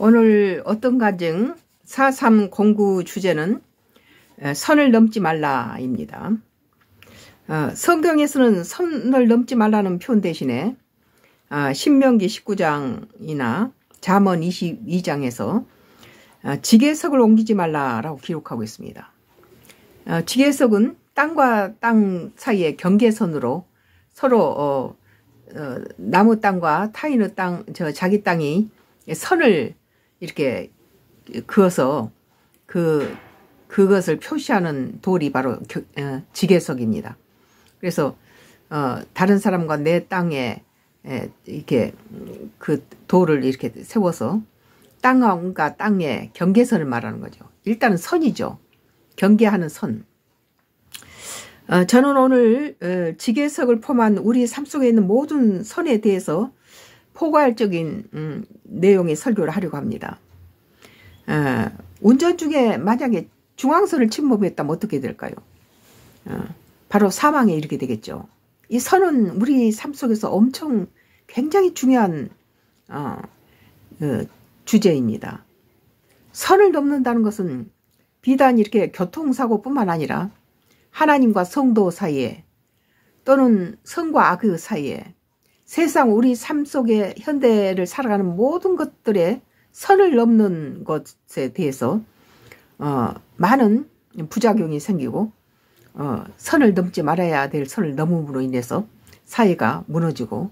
오늘 어떤 가정 4.3 공구 주제는 선을 넘지 말라입니다. 어, 성경에서는 선을 넘지 말라는 표현 대신에 아, 신명기 19장이나 잠언 22장에서 아, 지게석을 옮기지 말라라고 기록하고 있습니다. 어, 지게석은 땅과 땅 사이의 경계선으로 서로 어, 어, 나무 땅과 타인의 땅, 저 자기 땅이 선을 이렇게 그어서 그 그것을 표시하는 돌이 바로 교, 어, 지게석입니다 그래서 어, 다른 사람과 내 땅에 에, 이렇게 그 돌을 이렇게 세워서 땅과 땅의 경계선을 말하는 거죠. 일단은 선이죠. 경계하는 선. 어, 저는 오늘 어, 지게석을 포함한 우리 삶 속에 있는 모든 선에 대해서 포괄적인 음, 내용의 설교를 하려고 합니다. 어, 운전 중에 만약에 중앙선을 침범했다면 어떻게 될까요? 어, 바로 사망에 이르게 되겠죠. 이 선은 우리 삶 속에서 엄청 굉장히 중요한 어, 그 주제입니다. 선을 넘는다는 것은 비단 이렇게 교통사고뿐만 아니라 하나님과 성도 사이에 또는 성과 악의 사이에 세상 우리 삶 속에 현대를 살아가는 모든 것들의 선을 넘는 것에 대해서 어, 많은 부작용이 생기고 어, 선을 넘지 말아야 될 선을 넘음으로 인해서 사회가 무너지고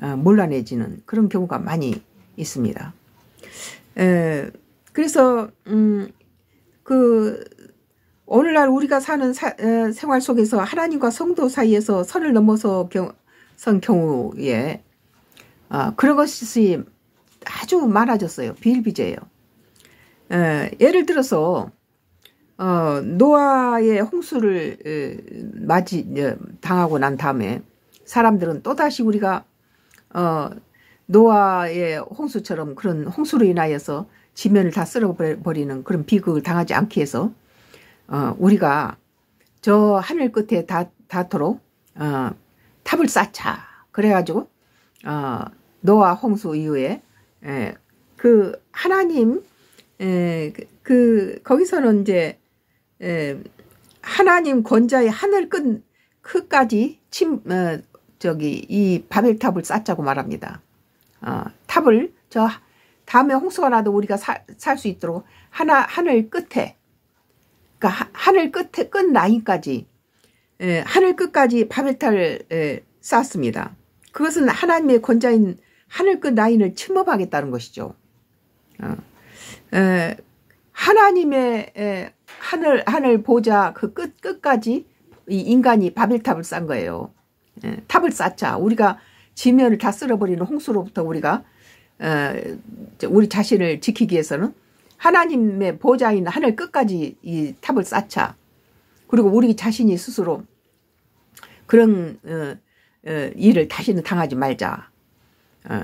어, 몰라내지는 그런 경우가 많이 있습니다. 에, 그래서 음, 그 오늘날 우리가 사는 사, 에, 생활 속에서 하나님과 성도 사이에서 선을 넘어서 경, 경우에 아, 그런 것이 아주 많아졌어요. 비일비재예요. 에, 예를 들어서 어, 노아의 홍수를 에, 맞이 에, 어, 당하고 난 다음에 사람들은 또다시 우리가 어, 노아의 홍수처럼 그런 홍수로 인하여서 지면을 다 쓸어버리는 그런 비극을 당하지 않기 위해서 어, 우리가 저 하늘 끝에 다, 닿도록 어, 탑을 쌓자. 그래가지고 어, 노아 홍수 이후에 에, 예, 그 하나님 에, 예, 그, 그, 거기서는 이제 에, 예, 하나님 권자의 하늘 끝 끝까지 침 어, 저기 이 바벨탑을 쌓자고 말합니다. 어, 탑을 저 다음에 홍수가 나도 우리가 살 수 있도록 하나 하늘 끝에 그니까 하늘 끝에 끝 라인까지 예, 하늘 끝까지 바벨탑을 예, 쌓았습니다. 그것은 하나님의 권자인 하늘 끝 라인을 침범하겠다는 것이죠. 어, 예, 하나님의 하늘 하늘 보자 그 끝 끝까지 이 인간이 바벨탑을 쌓은 거예요. 탑을 쌓자 우리가 지면을 다 쓸어버리는 홍수로부터 우리가 어, 우리 자신을 지키기 위해서는 하나님의 보좌인 하늘 끝까지 이 탑을 쌓자. 그리고 우리 자신이 스스로 그런 어, 어, 일을 다시는 당하지 말자. 어.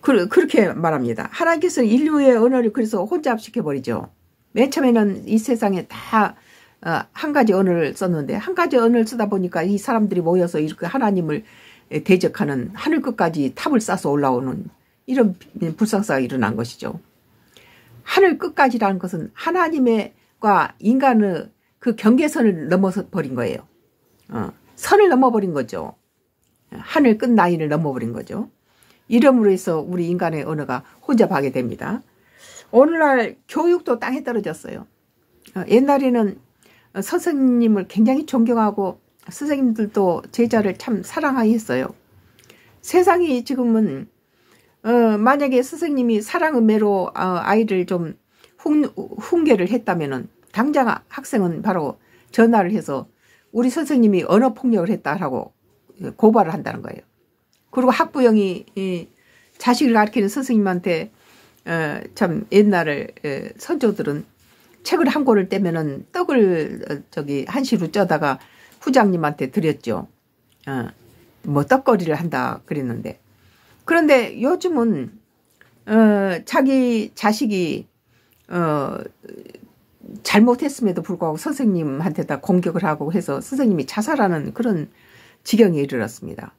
그, 그렇게 말합니다. 하나님께서는 인류의 언어를 그래서 혼잡시켜 버리죠. 맨 처음에는 이 세상에 다한 어, 가지 언어를 썼는데 한 가지 언어를 쓰다 보니까 이 사람들이 모여서 이렇게 하나님을 대적하는 하늘 끝까지 탑을 쌓아서 올라오는 이런 불상사가 일어난 것이죠. 하늘 끝까지라는 것은 하나님과 인간의 그 경계선을 넘어서 버린 거예요. 어, 선을 넘어버린 거죠. 하늘 끝나인을 넘어버린 거죠. 이름으로 해서 우리 인간의 언어가 혼잡하게 됩니다. 오늘날 교육도 땅에 떨어졌어요. 어, 옛날에는 선생님을 굉장히 존경하고 선생님들도 제자를 참 사랑하게 어요 세상이 지금은 어, 만약에 선생님이 사랑 의매로 어, 아이를 좀 훈, 훈계를 했다면은 당장 학생은 바로 전화를 해서 우리 선생님이 언어 폭력을 했다라고 고발을 한다는 거예요. 그리고 학부형이 이 자식을 가르치는 선생님한테 어, 참 옛날에 어, 선조들은 책을 한 권을 떼면은 떡을 어, 저기 한시로 쪄다가 후장님한테 드렸죠. 어, 뭐 떡거리를 한다 그랬는데 그런데 요즘은 어, 자기 자식이 어, 잘못했음에도 불구하고 선생님한테 다 공격을 하고 해서 선생님이 자살하는 그런 지경에 이르렀습니다.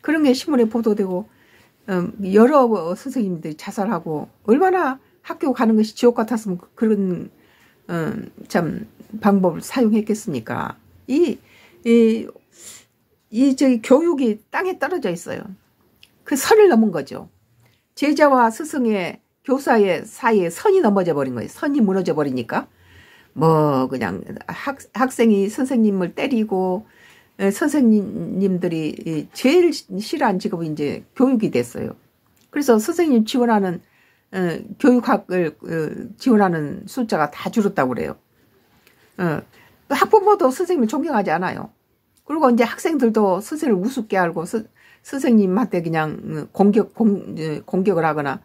그런 게 신문에 보도되고 어, 여러 선생님들이 자살하고 얼마나 학교 가는 것이 지옥 같았으면 그런 어, 참 방법을 사용했겠습니까? 이 이이 저기 교육이 땅에 떨어져 있어요. 그 선을 넘은 거죠. 제자와 스승의 교사의 사이에 선이 넘어져 버린 거예요. 선이 무너져 버리니까 뭐 그냥 학, 학생이 선생님을 때리고 예, 선생님들이 제일 싫어한 직업이 이제 교육이 됐어요. 그래서 선생님 지원하는 어, 교육학을 어, 지원하는 숫자가 다 줄었다고 그래요. 어, 학부모도 선생님을 존경하지 않아요. 그리고 이제 학생들도 선생님을 우습게 알고 스, 선생님한테 그냥 공격 공, 공격을 하거나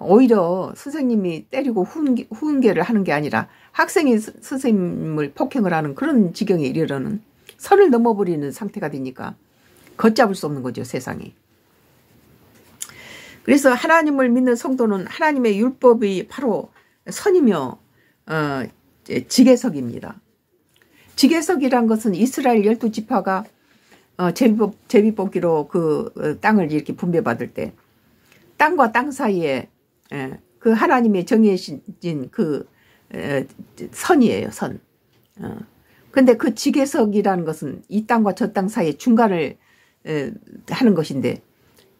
오히려 선생님이 때리고 훈계, 훈계를 하는 게 아니라 학생이 스, 선생님을 폭행을 하는 그런 지경에 이르러는 선을 넘어버리는 상태가 되니까 걷잡을 수 없는 거죠 세상이. 그래서 하나님을 믿는 성도는 하나님의 율법이 바로 선이며 어, 지계석입니다. 지계석이란 것은 이스라엘 열두 지파가 어, 제비뽑, 기로그 어, 땅을 이렇게 분배받을 때 땅과 땅 사이에 예, 그 하나님의 정해진 그 선이에요, 선. 어. 근데 그 지계석이라는 것은 이 땅과 저 땅 사이 에 중간을 하는 것인데,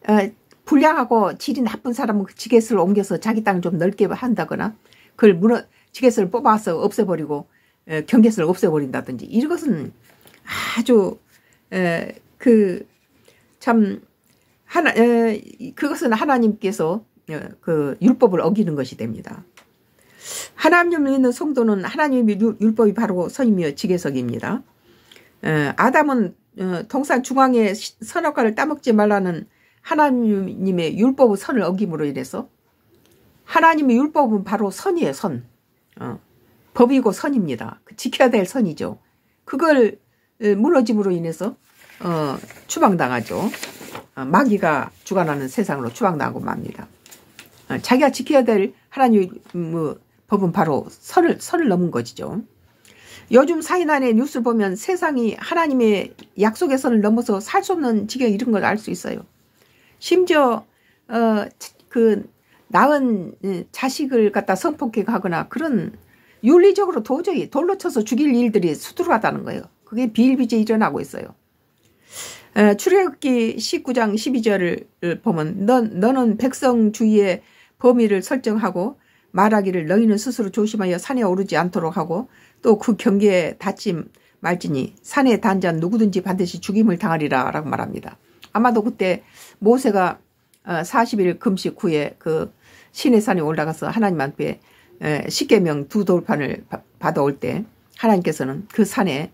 어, 불량하고 질이 나쁜 사람은 그 지계석을 옮겨서 자기 땅을 좀 넓게 한다거나, 그걸 무너, 지계석을 뽑아서 없애버리고, 경계선을 없애버린다든지, 이것은 아주, 에, 그, 참, 하나, 에, 그것은 하나님께서 어, 그 율법을 어기는 것이 됩니다. 하나님을 믿는 성도는 하나님의 율법이 바로 선이며 지계석입니다. 어, 아담은 어, 동산 중앙의 선악과를 따먹지 말라는 하나님의 율법의 선을 어김으로 인해서 하나님의 율법은 바로 선이에요 선. 어. 법이고 선입니다. 그 지켜야 될 선이죠. 그걸 무너짐으로 인해서 어, 추방당하죠. 어, 마귀가 주관하는 세상으로 추방당하고 맙니다. 어, 자기가 지켜야 될하나님 음, 뭐, 법은 바로 선을, 선을 넘은 것이죠. 요즘 사인안의 뉴스를 보면 세상이 하나님의 약속의 선을 넘어서 살 수 없는 지경에 이른 걸 알 수 있어요. 심지어 어, 그 낳은 음, 자식을 갖다 성폭행하거나 그런 윤리적으로 도저히 돌로 쳐서 죽일 일들이 수두룩하다는 거예요. 그게 비일비재 일어나고 있어요. 출애굽기 19장 12절을 보면 넌, 너는 백성주위의 범위를 설정하고 말하기를 너희는 스스로 조심하여 산에 오르지 않도록 하고 또 그 경계에 닿지 말지니 산에 단자 누구든지 반드시 죽임을 당하리라 라고 말합니다. 아마도 그때 모세가 40일 어, 금식 후에 그 신의 산에 올라가서 하나님 앞에 십계명 두 돌판을 받아올 때 하나님께서는 그 산에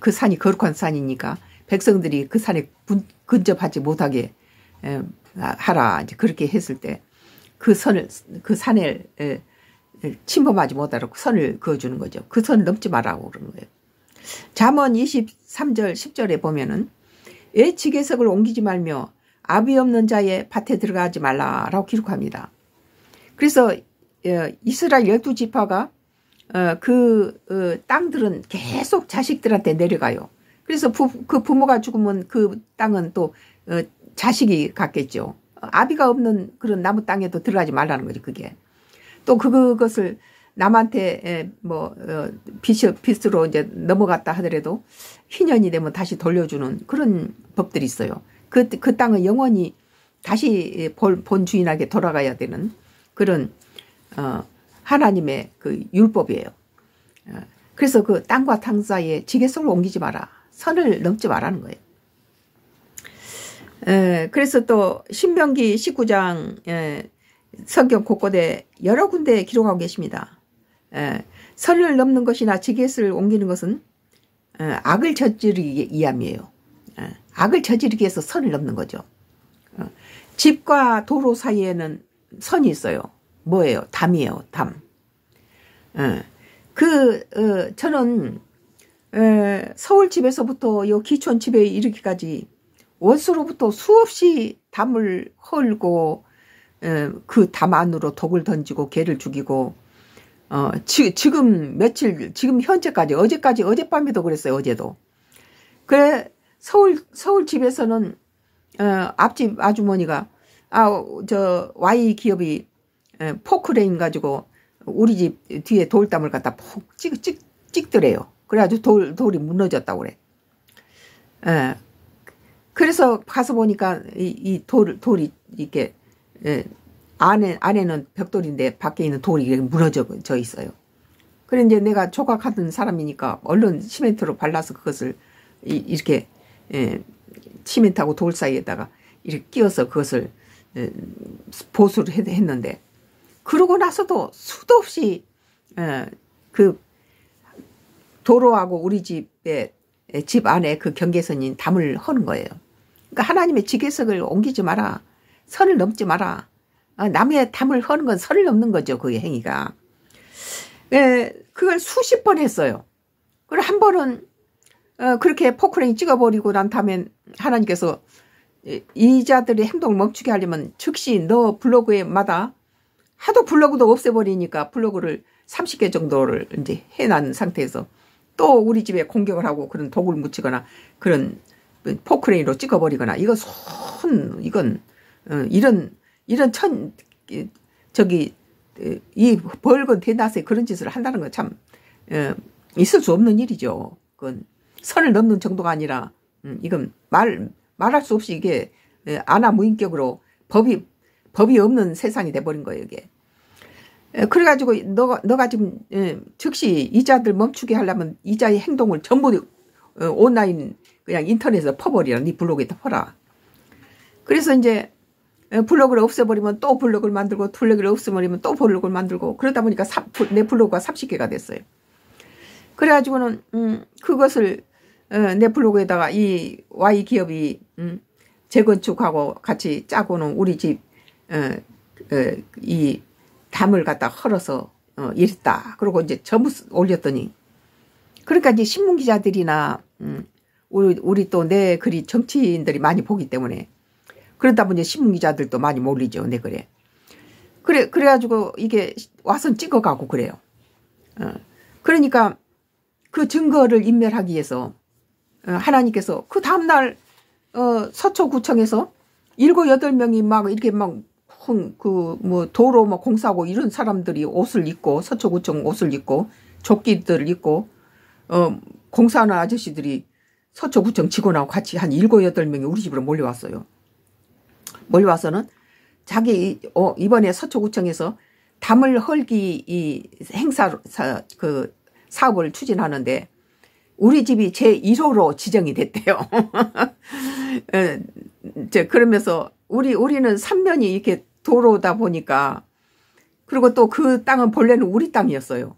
그 산이 거룩한 산이니까 백성들이 그 산에 근접하지 못하게 하라 이제 그렇게 했을 때 그 선을 그산에 침범하지 못하라고 선을 그어주는 거죠. 그 선을 넘지 말라고 그러는 거예요. 잠언 23절 10절에 보면은 애 지게석을 옮기지 말며 아비 없는 자의 밭에 들어가지 말라라고 기록합니다. 그래서 어, 이스라엘 열두 지파가 어, 그 어, 땅들은 계속 자식들한테 내려가요. 그래서 부, 그 부모가 죽으면 그 땅은 또 어, 자식이 갖겠죠. 아비가 없는 그런 나무 땅에도 들어가지 말라는 거죠. 그게 또 그, 그것을 남한테 뭐 어, 빚이 빚으로 이제 넘어갔다 하더라도 희년이 되면 다시 돌려주는 그런 법들이 있어요. 그, 그 땅은 영원히 다시 본, 본 주인에게 돌아가야 되는 그런 어, 하나님의 그 율법이에요. 어, 그래서 그 땅과 땅 사이에 지게소를 옮기지 마라. 선을 넘지 말라는 거예요. 에, 그래서 또 신명기 19장 에, 성경 곳곳에 여러 군데 기록하고 계십니다. 에, 선을 넘는 것이나 지게스를 옮기는 것은 에, 악을 저지르기 위함이에요 에, 악을 저지르기 위해서 선을 넘는 거죠. 어, 집과 도로 사이에는 선이 있어요. 뭐예요? 담이에요. 담. 어, 그 어, 저는 예, 서울집에서부터 요 기촌집에 이르기까지 원수로부터 수없이 담을 헐고 예, 그담 안으로 독을 던지고 개를 죽이고 어, 지, 지금 며칠 지금 현재까지 어제까지 어젯밤에도 그랬어요 어제도 그래 서울 서울 집에서는 어, 앞집 아주머니가 아저 Y 기업이 에, 예, 포크레인 가지고 우리 집 뒤에 돌담을 갖다 폭 찍, 찍, 찍더래요. 그래가지고 돌, 돌이 무너졌다고 그래. 예. 그래서 가서 보니까 이, 이 돌, 돌이 이렇게, 예, 안에, 안에는 벽돌인데 밖에 있는 돌이 이렇게 무너져 있어요. 그래 이제 내가 조각하던 사람이니까 얼른 시멘트로 발라서 그것을 이, 이렇게, 예, 시멘트하고 돌 사이에다가 이렇게 끼워서 그것을 예, 보수를 했, 했는데, 그러고 나서도 수도 없이 예, 그 도로하고 우리 집에 집 안에 그 경계선인 담을 허는 거예요. 그러니까 하나님의 지계석을 옮기지 마라. 선을 넘지 마라. 어, 남의 담을 허는 건 선을 넘는 거죠. 그 행위가. 예, 그걸 수십 번 했어요. 그리고 한 번은 어, 그렇게 포크레인 찍어버리고 난 다음에 하나님께서 이 자들의 행동을 멈추게 하려면 즉시 너 블로그에마다 하도 블로그도 없애버리니까 블로그를 30개 정도를 이제 해놓은 상태에서 또 우리 집에 공격을 하고 그런 독을 묻히거나 그런 포크레인으로 찍어버리거나 이거 손 이건 어, 이런 이런 천 저기 어, 이 벌건 대낮에 그런 짓을 한다는 건참 어, 있을 수 없는 일이죠. 그건 선을 넘는 정도가 아니라 음, 이건 말 말할 수 없이 이게 에, 어, 아나무인격으로 법이 법이 없는 세상이 돼버린 거예요 이게. 예, 그래가지고 너 너가 지금 예, 즉시 이자들 멈추게 하려면 이자의 행동을 전부 어, 온라인 그냥 인터넷에서 퍼버리라 네 블로그에다 퍼라. 그래서 이제 예, 블로그를 없애버리면 또 블로그를 만들고 블로그를 없애버리면 또 블로그를 만들고 그러다 보니까 사, 내 블로그가 30개가 됐어요. 그래가지고는 음, 그것을 어, 내 블로그에다가 이 Y 기업이 음, 재건축하고 같이 짜고는 우리 집이 어, 담을 갖다 헐어서 어, 이랬다. 그리고 이제 전부 올렸더니 그러니까 이제 신문 기자들이나 음, 우리 우리 또 내 글이 정치인들이 많이 보기 때문에 그러다 보니 신문 기자들도 많이 몰리죠 내 글에. 그래 그래가지고 이게 와서 찍어가고 그래요. 어. 그러니까 그 증거를 인멸하기 위해서 어, 하나님께서 그 다음날 어, 서초구청에서 일곱 여덟 명이 막 이렇게 막 그뭐 도로 뭐 공사하고 이런 사람들이 옷을 입고 서초구청 옷을 입고 조끼들 을 입고 어 공사하는 아저씨들이 서초구청 직원하고 같이 한 7, 8 명이 우리 집으로 몰려왔어요. 몰려와서는 자기 어 이번에 서초구청에서 담을 헐기 이 행사 그 사업을 추진하는데 우리 집이 제 1호로 지정이 됐대요. 어, 그러면서 우리 우리는 3면이 이렇게 도로다 보니까 그리고 또 그 땅은 본래는 우리 땅이었어요.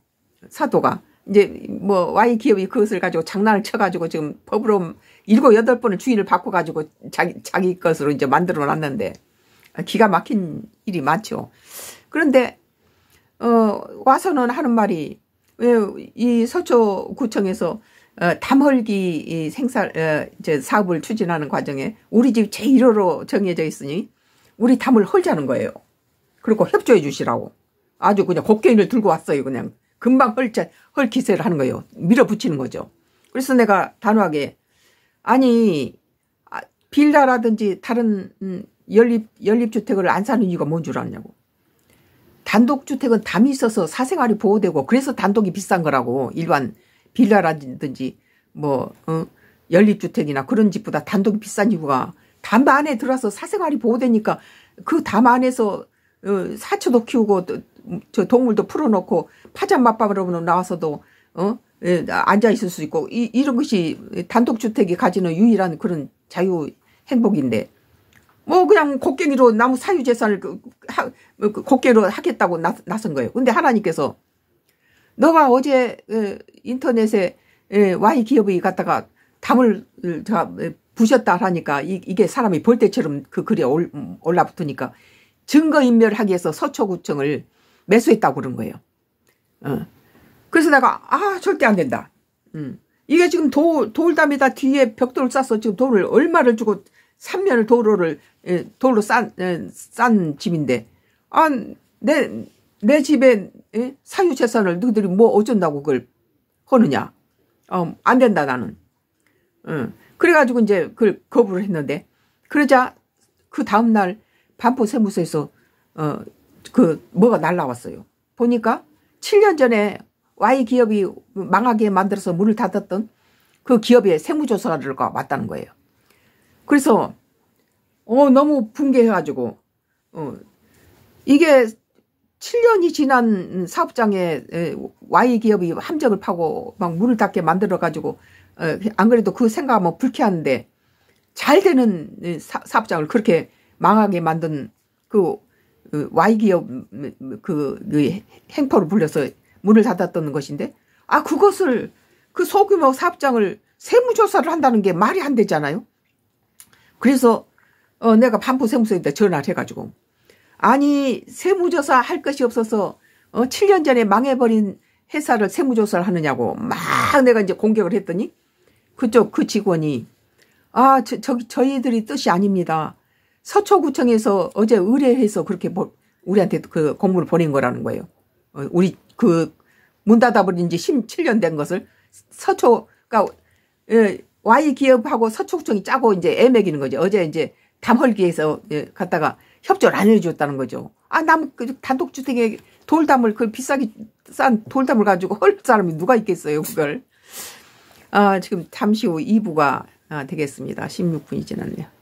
사도가. 이제 뭐 Y 기업이 그것을 가지고 장난을 쳐가지고 지금 법으로 일곱 여덟 번을 주인을 바꿔가지고 자기 자기 것으로 이제 만들어 놨는데 기가 막힌 일이 많죠. 그런데 어 와서는 하는 말이 왜 이 서초구청에서 어, 담헐기 생산 어, 이제 사업을 추진하는 과정에 우리 집 제1호로 정해져 있으니 우리 담을 헐자는 거예요. 그리고 협조해 주시라고. 아주 그냥 곡괭이를 들고 왔어요. 그냥 금방 헐자, 헐 기세를 하는 거예요. 밀어붙이는 거죠. 그래서 내가 단호하게 아니 아, 빌라라든지 다른 음, 연립 연립주택을 안 사는 이유가 뭔 줄 아냐고. 단독주택은 담이 있어서 사생활이 보호되고 그래서 단독이 비싼 거라고 일반 빌라라든지 뭐 어, 연립주택이나 그런 집보다 단독이 비싼 이유가 담 안에 들어와서 사생활이 보호되니까 그 담 안에서 어, 사초도 키우고 저 동물도 풀어놓고 파전맛밥으로 나와서도 어 예, 앉아 있을 수 있고 이, 이런 것이 단독주택이 가지는 유일한 그런 자유 행복인데 뭐 그냥 곡괭이로 나무 사유재산을 그, 뭐 그 곡괭이로 하겠다고 나, 나선 거예요. 근데 하나님께서 너가 어제 어, 인터넷에 예, Y 기업이 갔다가 담을 부셨다 하니까 이, 게 사람이 볼때처럼 그글이 올, 음, 올라붙으니까 증거인멸하기 위해서 서초구청을 매수했다고 그런 거예요. 어. 그래서 내가 아 절대 안 된다. 음. 이게 지금 도, 돌담에다 뒤에 벽돌을 쌓아서 지금 돌을 얼마를 주고 3면을 도로를 에, 예, 돌로 싼, 에, 예, 싼 집인데 아내내 집에 에? 예, 사유재산을 너희들이 뭐 어쩐다고 그걸 허느냐. 어, 안 된다 나는. 응. 어. 그래가지고 이제 그걸 거부를 했는데 그러자 그 다음날 반포 세무소에서어 그 뭐가 날라왔어요. 보니까 7년 전에 Y 기업이 망하게 만들어서 문을 닫았던 그 기업의 세무조사가 왔다는 거예요. 그래서 어 너무 붕괴해가지고 어 이게 7년이 지난 사업장에 Y 기업이 함정을 파고 막 문을 닫게 만들어가지고 어, 안 그래도 그 생각하면 뭐 불쾌한데 잘 되는 사, 업장을 그렇게 망하게 만든 그 Y 기업 그, 그, 그 행포로 불려서 문을 닫았던 것인데 아 그것을 그 소규모 사업장을 세무조사를 한다는 게 말이 안 되잖아요. 그래서 어 내가 반부 세무서에다 전화를 해가지고 아니 세무조사 할 것이 없어서 어 7년 전에 망해버린 회사를 세무조사를 하느냐고 막 내가 이제 공격을 했더니 그쪽 그 직원이 아, 저, 저, 저희들이 뜻이 아닙니다. 서초구청에서 어제 의뢰해서 그렇게 뭐, 우리한테 그 공문을 보낸 거라는 거예요. 어, 우리 그 문 닫아버린 지 17년 된 것을 서초, 그니까 예, Y 기업하고 서초구청이 짜고 이제 애매기는 거죠. 어제 이제 담헐기에서 예, 갔다가 협조를 안 해줬다는 거죠. 아, 남, 그 단독주택에 돌담을, 그 비싸게 싼 돌담을 가지고 헐 사람이 누가 있겠어요, 그걸. 아, 지금 잠시 후 2부가 아, 되겠습니다. 16분이 지났네요.